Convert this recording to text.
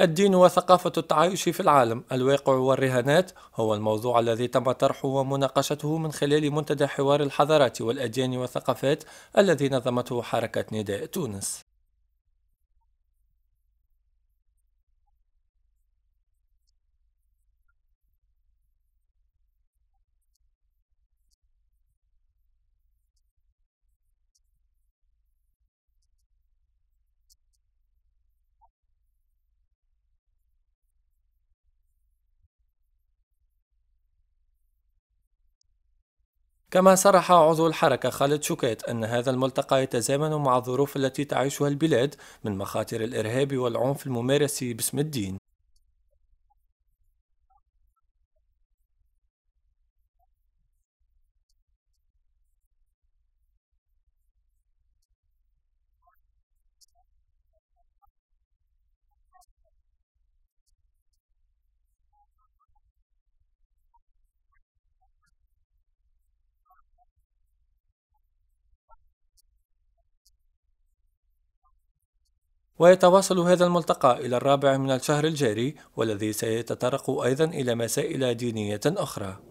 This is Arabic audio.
الدين وثقافة التعايش في العالم الواقع والرهانات هو الموضوع الذي تم طرحه ومناقشته من خلال منتدى حوار الحضارات والأديان والثقافات الذي نظمته حركة نداء تونس كما صرح عضو الحركة خالد شوكيت أن هذا الملتقى يتزامن مع الظروف التي تعيشها البلاد من مخاطر الإرهاب والعنف الممارس باسم الدين ويتواصل هذا الملتقى إلى الرابع من الشهر الجاري والذي سيتطرق أيضا إلى مسائل دينية أخرى